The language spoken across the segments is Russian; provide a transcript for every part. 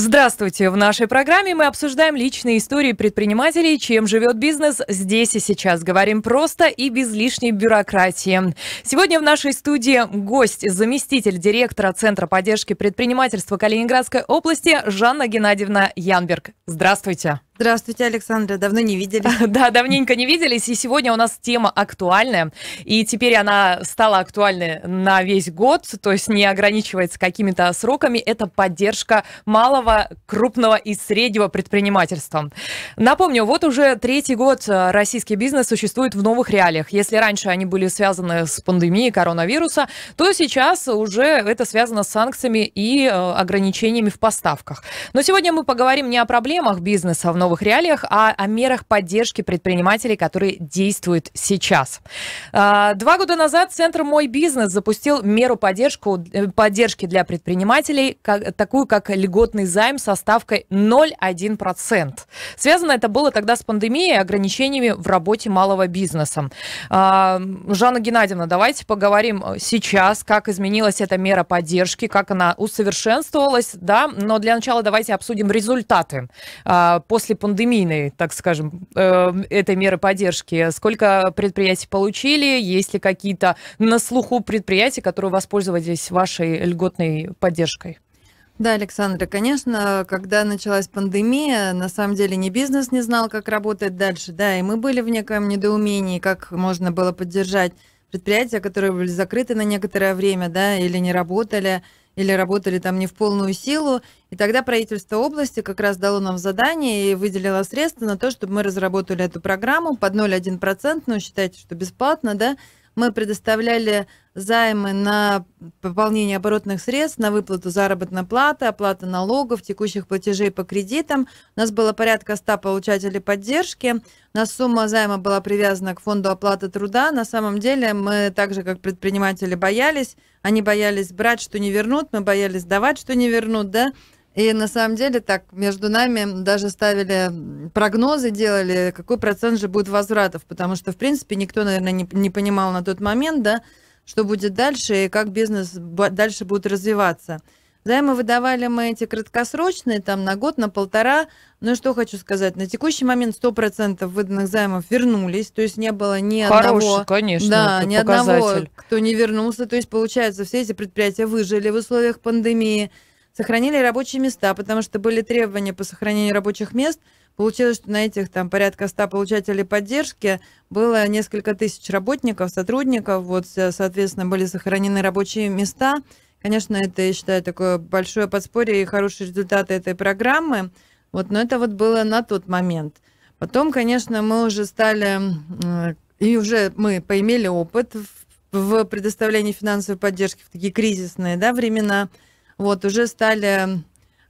Здравствуйте! В нашей программе мы обсуждаем личные истории предпринимателей, чем живет бизнес здесь и сейчас. Говорим просто и без лишней бюрократии. Сегодня в нашей студии гость, заместитель директора Центра поддержки предпринимательства Калининградской области Жанна Геннадьевна Янберг. Здравствуйте! Здравствуйте, Александра. Давно не виделись. Да, давненько не виделись. И сегодня у нас тема актуальная. И теперь она стала актуальной на весь год, то есть не ограничивается какими-то сроками. Это поддержка малого, крупного и среднего предпринимательства. Напомню, вот уже третий год э, российский бизнес существует в новых реалиях. Если раньше они были связаны с пандемией коронавируса, то сейчас уже это связано с санкциями и э, ограничениями в поставках. Но сегодня мы поговорим не о проблемах бизнеса в новых реалиях, а о мерах поддержки предпринимателей, которые действуют сейчас. А, два года назад Центр «Мой бизнес» запустил меру поддержку, э, поддержки для предпринимателей, как, такую как льготный займ со ставкой 0,1%. Связано это было тогда с пандемией и ограничениями в работе малого бизнеса. А, Жанна Геннадьевна, давайте поговорим э, сейчас, как изменилась эта мера поддержки, как она усовершенствовалась, да, но для начала давайте обсудим результаты а, после пандемийной, так скажем, эм, этой меры поддержки? Сколько предприятий получили? Есть ли какие-то на слуху предприятия, которые воспользовались вашей льготной поддержкой? Да, Александра, конечно, когда началась пандемия, на самом деле ни бизнес не знал, как работать дальше, да, и мы были в некоем недоумении, как можно было поддержать предприятия, которые были закрыты на некоторое время, да, или не работали или работали там не в полную силу. И тогда правительство области как раз дало нам задание и выделило средства на то, чтобы мы разработали эту программу под 0,1%, ну, считайте, что бесплатно, да, мы предоставляли займы на пополнение оборотных средств, на выплату заработной платы, оплату налогов, текущих платежей по кредитам. У нас было порядка 100 получателей поддержки. На сумма займа была привязана к фонду оплаты труда. На самом деле мы так же, как предприниматели, боялись. Они боялись брать, что не вернут, мы боялись давать, что не вернут, да? И на самом деле так между нами даже ставили прогнозы, делали, какой процент же будет возвратов, потому что, в принципе, никто, наверное, не, не понимал на тот момент, да, что будет дальше и как бизнес дальше будет развиваться. Займы выдавали мы эти краткосрочные, там, на год, на полтора. Ну и что хочу сказать, на текущий момент 100% выданных займов вернулись, то есть не было ни Хороший, одного... конечно, Да, ни показатель. одного, кто не вернулся. То есть, получается, все эти предприятия выжили в условиях пандемии сохранили рабочие места, потому что были требования по сохранению рабочих мест. Получилось, что на этих там порядка 100 получателей поддержки было несколько тысяч работников, сотрудников, вот, соответственно, были сохранены рабочие места. Конечно, это, я считаю, такое большое подспорье и хорошие результаты этой программы, вот, но это вот было на тот момент. Потом, конечно, мы уже стали, э, и уже мы поимели опыт в, в предоставлении финансовой поддержки в такие кризисные да, времена, времена, вот, уже стали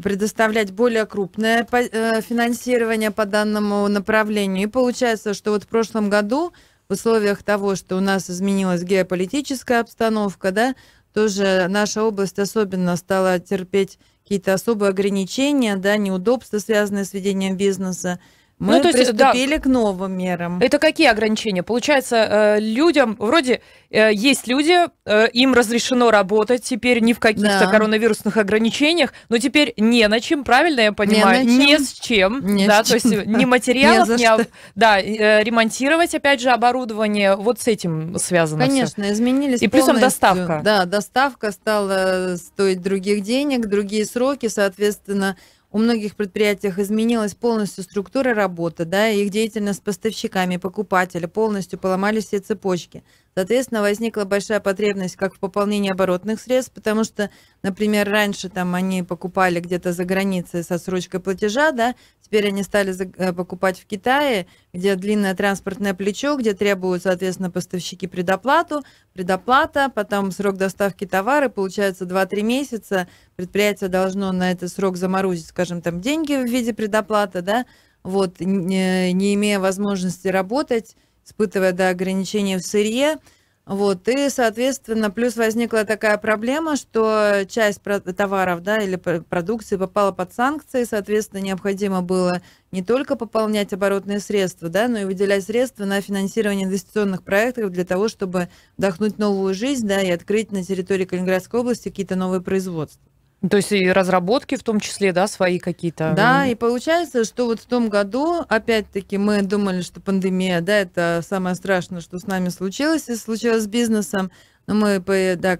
предоставлять более крупное э, финансирование по данному направлению. И получается, что вот в прошлом году в условиях того, что у нас изменилась геополитическая обстановка, да, тоже наша область особенно стала терпеть какие-то особые ограничения, да, неудобства, связанные с ведением бизнеса. Мы ну, то есть, э, приступили да, к новым мерам. Это какие ограничения? Получается, э, людям, вроде э, есть люди, им разрешено работать теперь не в каких-то да. коронавирусных ограничениях, но теперь не на чем, правильно я понимаю? Не, не с чем. Не да, с чем. то есть ни материалов, не, не да, ремонтировать, опять же, оборудование. Вот с этим связано Конечно, все. изменились И плюсом доставка. Да, доставка стала стоить других денег, другие сроки, соответственно, у многих предприятиях изменилась полностью структура работы, да, их деятельность с поставщиками, покупателя, полностью поломались все цепочки. Соответственно, возникла большая потребность как в пополнении оборотных средств, потому что, например, раньше там они покупали где-то за границей со срочкой платежа, да, Теперь они стали э, покупать в Китае, где длинное транспортное плечо, где требуют, соответственно, поставщики предоплату, предоплата, потом срок доставки товара, получается 2-3 месяца, предприятие должно на этот срок заморозить, скажем, там деньги в виде предоплаты, да, вот, не, э, не имея возможности работать, испытывая да, ограничения в сырье, вот, и, соответственно, плюс возникла такая проблема, что часть товаров да, или продукции попала под санкции, соответственно, необходимо было не только пополнять оборотные средства, да, но и выделять средства на финансирование инвестиционных проектов для того, чтобы вдохнуть новую жизнь да, и открыть на территории Калининградской области какие-то новые производства. То есть и разработки в том числе, да, свои какие-то. Да, и получается, что вот в том году, опять-таки, мы думали, что пандемия, да, это самое страшное, что с нами случилось, и случилось с бизнесом. Но мы, да,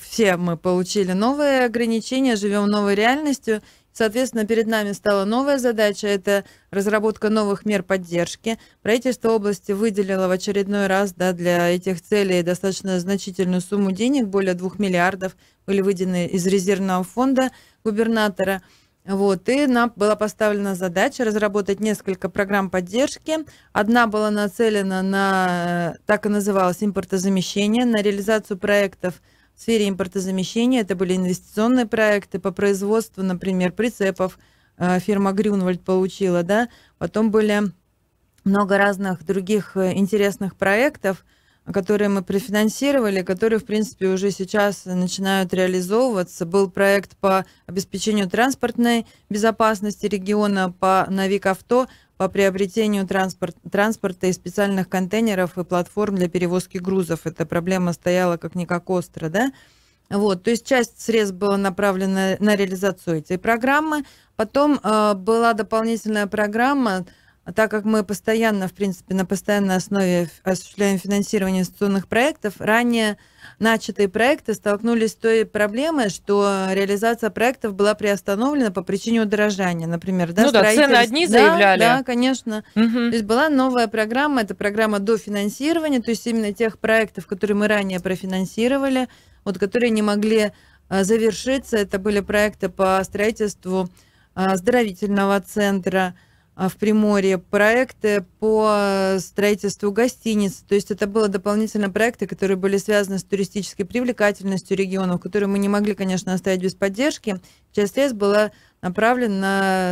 все мы получили новые ограничения, живем новой реальностью, Соответственно, перед нами стала новая задача – это разработка новых мер поддержки. Правительство области выделило в очередной раз да, для этих целей достаточно значительную сумму денег, более 2 миллиардов были выделены из резервного фонда губернатора. Вот, и нам была поставлена задача разработать несколько программ поддержки. Одна была нацелена на, э, так и называлась, импортозамещение, на реализацию проектов – в сфере импортозамещения это были инвестиционные проекты по производству, например, прицепов. Э, фирма Грюнвальд получила, да. Потом были много разных других э, интересных проектов, которые мы профинансировали, которые, в принципе, уже сейчас начинают реализовываться. Был проект по обеспечению транспортной безопасности региона по «Навик Авто», по приобретению транспорт, транспорта и специальных контейнеров и платформ для перевозки грузов. Эта проблема стояла как никак остро, да? Вот, то есть часть средств была направлена на реализацию этой программы. Потом э, была дополнительная программа а так как мы постоянно, в принципе, на постоянной основе осуществляем финансирование инвестиционных проектов, ранее начатые проекты столкнулись с той проблемой, что реализация проектов была приостановлена по причине удорожания, например. Да, ну да, цены одни да, заявляли. Да, да, конечно. Угу. То есть была новая программа, это программа дофинансирования, то есть именно тех проектов, которые мы ранее профинансировали, вот которые не могли а, завершиться, это были проекты по строительству а, здоровительного центра, а, в Приморье, проекты по строительству гостиниц. То есть это было дополнительно проекты, которые были связаны с туристической привлекательностью регионов, которые мы не могли, конечно, оставить без поддержки. Часть средств была направлена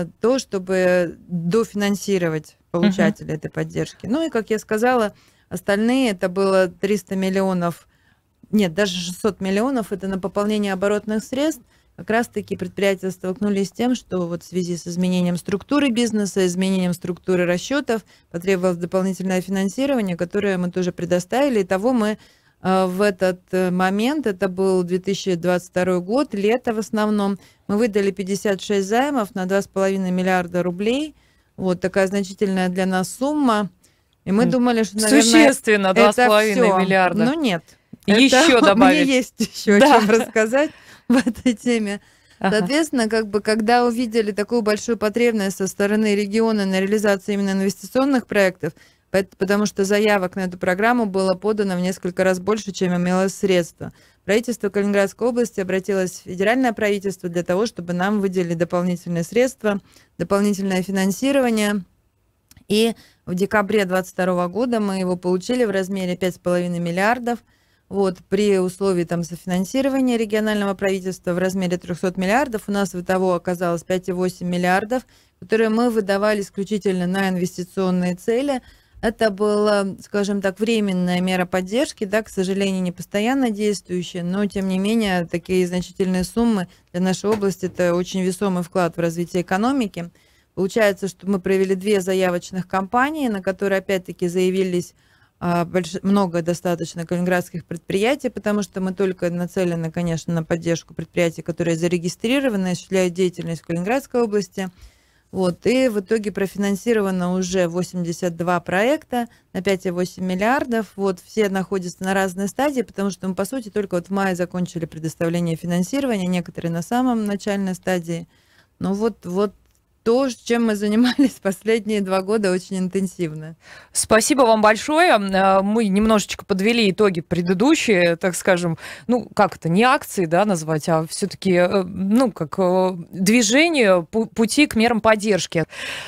на то, чтобы дофинансировать получателей uh-huh. этой поддержки. Ну и, как я сказала, остальные это было 300 миллионов, нет, даже 600 миллионов, это на пополнение оборотных средств – как раз-таки предприятия столкнулись с тем, что вот в связи с изменением структуры бизнеса, изменением структуры расчетов потребовалось дополнительное финансирование, которое мы тоже предоставили. И того мы э, в этот э, момент, это был 2022 год, лето в основном, мы выдали 56 займов на 2,5 миллиарда рублей. Вот такая значительная для нас сумма. И мы думали, что, наверное, Существенно, 2,5 миллиарда. Ну нет. Еще это добавить. Мне есть еще да. о чем рассказать в этой теме. Соответственно, как бы, когда увидели такую большую потребность со стороны региона на реализацию именно инвестиционных проектов, потому что заявок на эту программу было подано в несколько раз больше, чем имелось средства. Правительство Калининградской области обратилось в федеральное правительство для того, чтобы нам выделили дополнительные средства, дополнительное финансирование. И в декабре 2022 года мы его получили в размере 5,5 миллиардов – вот, при условии там софинансирования регионального правительства в размере 300 миллиардов, у нас того оказалось 5,8 миллиардов, которые мы выдавали исключительно на инвестиционные цели. Это была, скажем так, временная мера поддержки, да, к сожалению, не постоянно действующая, но, тем не менее, такие значительные суммы для нашей области – это очень весомый вклад в развитие экономики. Получается, что мы провели две заявочных кампании, на которые, опять-таки, заявились а, больш... много достаточно калининградских предприятий, потому что мы только нацелены, конечно, на поддержку предприятий, которые зарегистрированы, осуществляют деятельность в Калининградской области. Вот, и в итоге профинансировано уже 82 проекта на 5,8 миллиардов. Вот, все находятся на разной стадии, потому что мы, по сути, только вот в мае закончили предоставление финансирования, некоторые на самом начальной стадии. Но ну вот, вот то, чем мы занимались последние два года очень интенсивно. Спасибо вам большое. Э, мы немножечко подвели итоги предыдущие, так скажем, ну, как это, не акции, да, назвать, а все-таки, э, ну, как э, движение пути к мерам поддержки.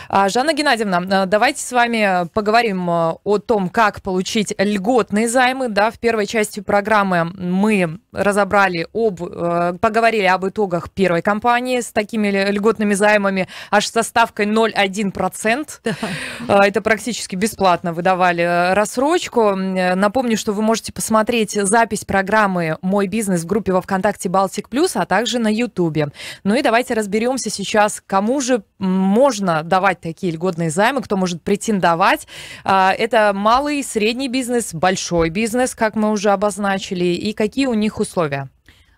А, Жанна Геннадьевна, давайте с вами поговорим о том, как получить льготные займы, да, в первой части программы мы разобрали об, э, поговорили об итогах первой кампании с такими льготными займами аж со ставкой 0,1%. Да. А, это практически бесплатно выдавали э, рассрочку. Э, напомню, что вы можете посмотреть запись программы «Мой бизнес» в группе во Вконтакте «Балтик Плюс», а также на Ютубе. Ну и давайте разберемся сейчас, кому же можно давать такие льготные займы, кто может претендовать. А, это малый, средний бизнес, большой бизнес, как мы уже обозначили, и какие у них условия условия.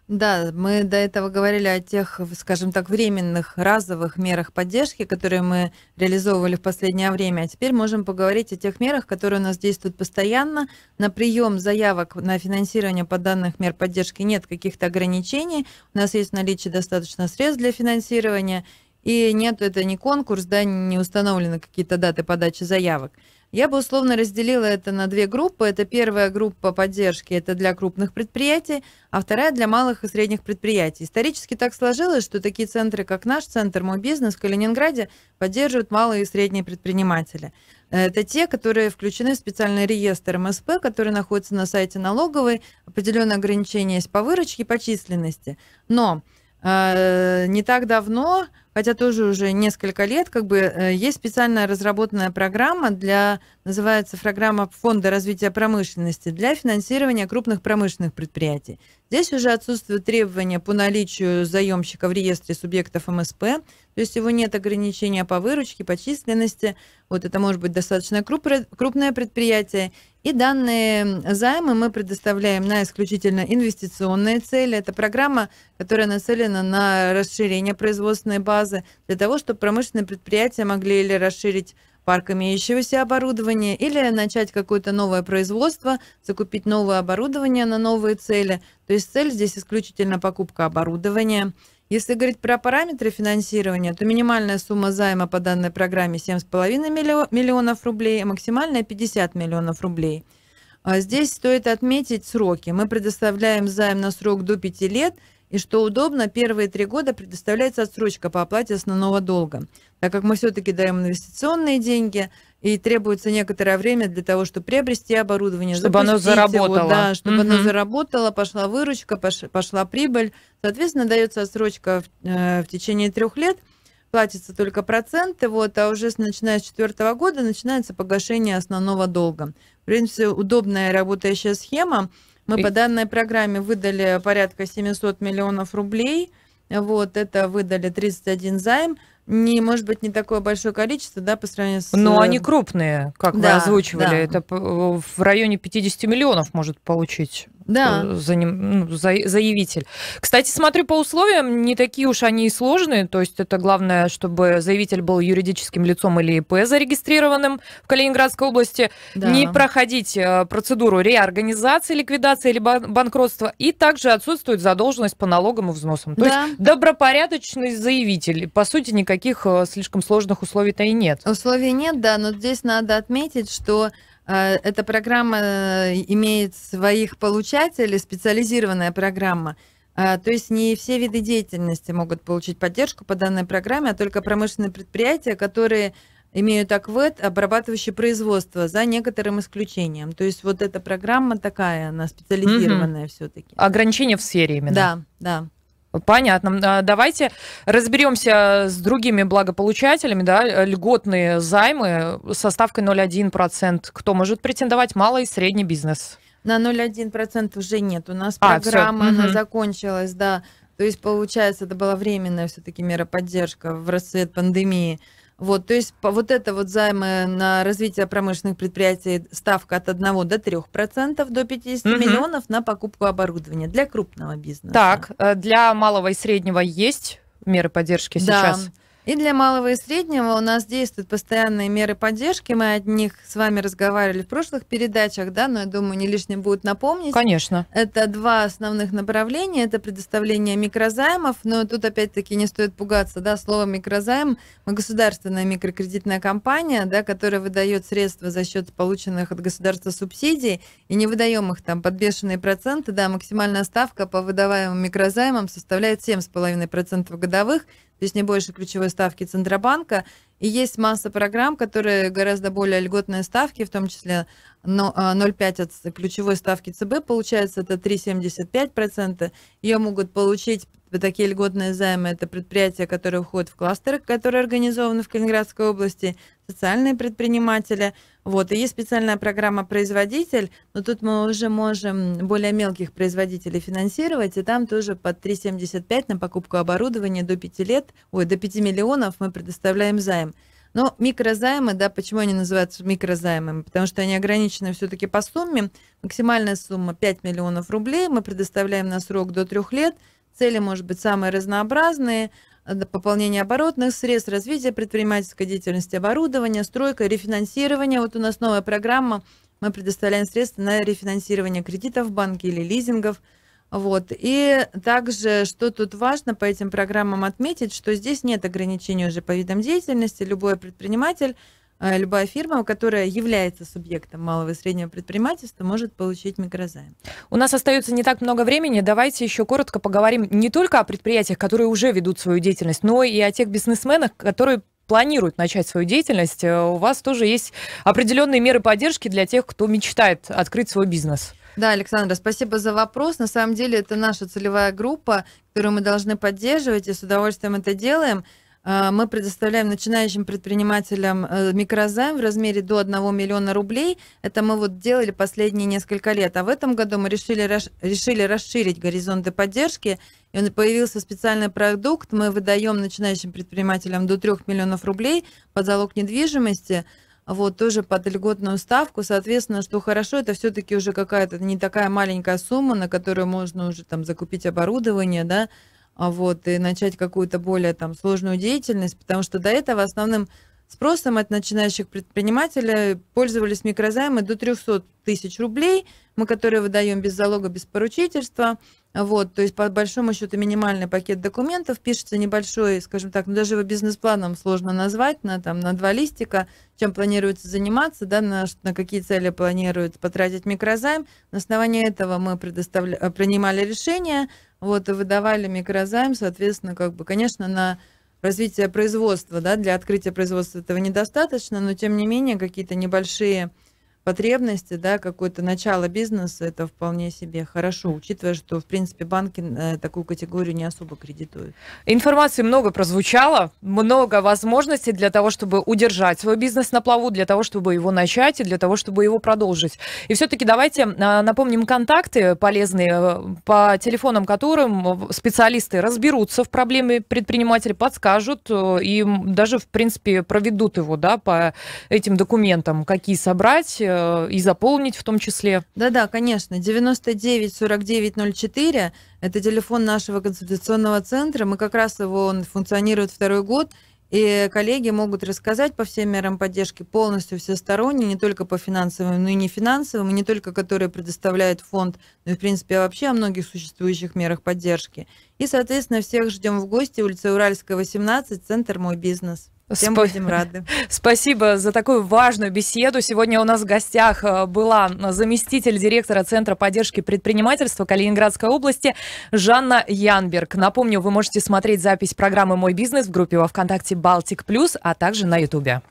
Да, мы до этого говорили о тех, скажем так, временных разовых мерах поддержки, которые мы реализовывали в последнее время. А теперь можем поговорить о тех мерах, которые у нас действуют постоянно. На прием заявок на финансирование по данных мер поддержки нет каких-то ограничений. У нас есть наличие достаточно средств для финансирования. И нет, это не конкурс, да, не установлены какие-то даты подачи заявок. Я бы условно разделила это на две группы. Это первая группа поддержки, это для крупных предприятий, а вторая для малых и средних предприятий. Исторически так сложилось, что такие центры, как наш центр «Мой бизнес» в Калининграде, поддерживают малые и средние предприниматели. Это те, которые включены в специальный реестр МСП, который находится на сайте налоговой. Определенные ограничения есть по выручке по численности. Но э, не так давно хотя тоже уже несколько лет, как бы э, есть специальная разработанная программа для, называется программа Фонда развития промышленности для финансирования крупных промышленных предприятий. Здесь уже отсутствуют требования по наличию заемщика в реестре субъектов МСП, то есть его нет ограничения по выручке, по численности. Вот это может быть достаточно крупное предприятие. И данные займы мы предоставляем на исключительно инвестиционные цели. Это программа, которая нацелена на расширение производственной базы для того, чтобы промышленные предприятия могли или расширить парк имеющегося оборудования или начать какое-то новое производство, закупить новое оборудование на новые цели. То есть цель здесь исключительно покупка оборудования – если говорить про параметры финансирования, то минимальная сумма займа по данной программе 7,5 миллионов рублей, а максимальная 50 миллионов рублей. А здесь стоит отметить сроки. Мы предоставляем займ на срок до 5 лет, и что удобно, первые три года предоставляется отсрочка по оплате основного долга. Так как мы все-таки даем инвестиционные деньги, и требуется некоторое время для того, чтобы приобрести оборудование, чтобы оно заработало. Его, да, чтобы угу. оно заработало, пошла выручка, пошла, пошла прибыль. Соответственно, дается отсрочка в, э, в течение трех лет, платятся только проценты, вот, а уже с, начиная с четвертого года начинается погашение основного долга. В принципе, удобная работающая схема. Мы и... по данной программе выдали порядка 700 миллионов рублей. Вот, это выдали 31 займ не, может быть, не такое большое количество, да, по сравнению с... Но э, они крупные, как да, вы озвучивали. Да. Это в районе 50 миллионов может получить да. Э, за ним, ну, за, заявитель. Кстати, смотрю по условиям, не такие уж они и сложные. То есть это главное, чтобы заявитель был юридическим лицом или ИП зарегистрированным в Калининградской области, да. не проходить э, процедуру реорганизации, ликвидации или банкротства, и также отсутствует задолженность по налогам и взносам. То да. есть добропорядочный заявитель. По сути, никаких э, слишком сложных условий-то и нет. Условий нет, да, но здесь надо отметить, что а, эта программа э, имеет своих получателей, специализированная программа. А, то есть не все виды деятельности могут получить поддержку по данной программе, а только промышленные предприятия, которые имеют АКВЭД, обрабатывающие производство, за некоторым исключением. То есть вот эта программа такая, она специализированная угу. все-таки. Ограничения в сфере именно. Да, да. Понятно. А, давайте разберемся с другими благополучателями, да, э, льготные займы со ставкой 0,1%. Кто может претендовать? Малый и средний бизнес. На 0,1% уже нет. У нас а, программа, все. она угу. закончилась, да. То есть, получается, это была временная все-таки мера поддержка в расцвет пандемии. Вот, то есть вот это вот займы на развитие промышленных предприятий ставка от 1 до 3 процентов до 50 угу. миллионов на покупку оборудования для крупного бизнеса. Так, э, для малого и среднего есть меры поддержки да. сейчас? И для малого и среднего у нас действуют постоянные меры поддержки. Мы о них с вами разговаривали в прошлых передачах, да, но я думаю, не лишним будет напомнить. Конечно. Это два основных направления. Это предоставление микрозаймов, но тут опять-таки не стоит пугаться, да, слово микрозайм. Мы государственная микрокредитная компания, да, которая выдает средства за счет полученных от государства субсидий, и не выдаем их там под бешеные проценты, да, максимальная ставка по выдаваемым микрозаймам составляет 7,5% годовых, то есть не больше ключевой ставки Центробанка. И есть масса программ, которые гораздо более льготные ставки, в том числе 0,5 а, от ключевой ставки ЦБ получается, это 3,75%. Ее могут получить принципе, такие льготные займы – это предприятия, которые уходят в кластеры, которые организованы в Калининградской области, социальные предприниматели. Вот. И есть специальная программа «Производитель», но тут мы уже можем более мелких производителей финансировать, и там тоже под 3,75 на покупку оборудования до 5 лет, ой, до 5 миллионов мы предоставляем займ. Но микрозаймы, да, почему они называются микрозаймами? Потому что они ограничены все-таки по сумме. Максимальная сумма 5 миллионов рублей мы предоставляем на срок до 3 лет – Цели, может быть, самые разнообразные э, пополнение оборотных средств, развитие предпринимательской деятельности, оборудование, стройка, рефинансирование. Вот у нас новая программа, мы предоставляем средства на рефинансирование кредитов в банке или лизингов. Вот. И также, что тут важно по этим программам отметить, что здесь нет ограничений уже по видам деятельности. Любой предприниматель а, любая фирма, которая является субъектом малого и среднего предпринимательства, может получить микрозайм. У нас остается не так много времени. Давайте еще коротко поговорим не только о предприятиях, которые уже ведут свою деятельность, но и о тех бизнесменах, которые планируют начать свою деятельность. Э, у вас тоже есть определенные меры поддержки для тех, кто мечтает открыть свой бизнес. Да, Александра, спасибо за вопрос. На самом деле это наша целевая группа, которую мы должны поддерживать и с удовольствием это делаем. А, мы предоставляем начинающим предпринимателям э, микрозайм в размере до 1 миллиона рублей. Это мы вот делали последние несколько лет. А в этом году мы решили, решили расширить горизонты поддержки. И появился специальный продукт. Мы выдаем начинающим предпринимателям до 3 миллионов рублей под залог недвижимости. Вот, тоже под льготную ставку. Соответственно, что хорошо, это все-таки уже какая-то не такая маленькая сумма, на которую можно уже там закупить оборудование, да, а вот, и начать какую-то более там сложную деятельность, потому что до этого основным Спросом от начинающих предпринимателей пользовались микрозаймы до 300 тысяч рублей, мы которые выдаем без залога, без поручительства. Вот, то есть, по большому счету, минимальный пакет документов, пишется небольшой, скажем так, ну, даже его бизнес-планом сложно назвать, на, там, на два листика, чем планируется заниматься, да, на, на какие цели планируют потратить микрозайм. На основании этого мы предоставля... Э, принимали решение, вот, и выдавали микрозайм, соответственно, как бы, конечно, на развития производства, да, для открытия производства этого недостаточно, но тем не менее какие-то небольшие потребности, да, какое-то начало бизнеса, это вполне себе хорошо, учитывая, что, в принципе, банки э, такую категорию не особо кредитуют. Информации много прозвучало, много возможностей для того, чтобы удержать свой бизнес на плаву, для того, чтобы его начать и для того, чтобы его продолжить. И все-таки давайте а, напомним контакты полезные, э, по телефонам которым специалисты разберутся в проблеме предпринимателя, подскажут э, и даже, в принципе, проведут его да, по этим документам, какие собрать, Э, и заполнить в том числе. Да-да, конечно. 99 49 04 – это телефон нашего консультационного центра. Мы как раз его, он функционирует второй год, и коллеги могут рассказать по всем мерам поддержки полностью всесторонне, не только по финансовым, но и не финансовым, и не только которые предоставляет фонд, но и, в принципе, вообще о многих существующих мерах поддержки. И, соответственно, всех ждем в гости, улица Уральская, 18, центр «Мой бизнес». Всем Сп... будем рады. Спасибо за такую важную беседу. Сегодня у нас в гостях э, была заместитель директора Центра поддержки предпринимательства Калининградской области Жанна Янберг. Напомню, вы можете смотреть запись программы «Мой бизнес» в группе во Вконтакте «Балтик Плюс», а также на Ютубе.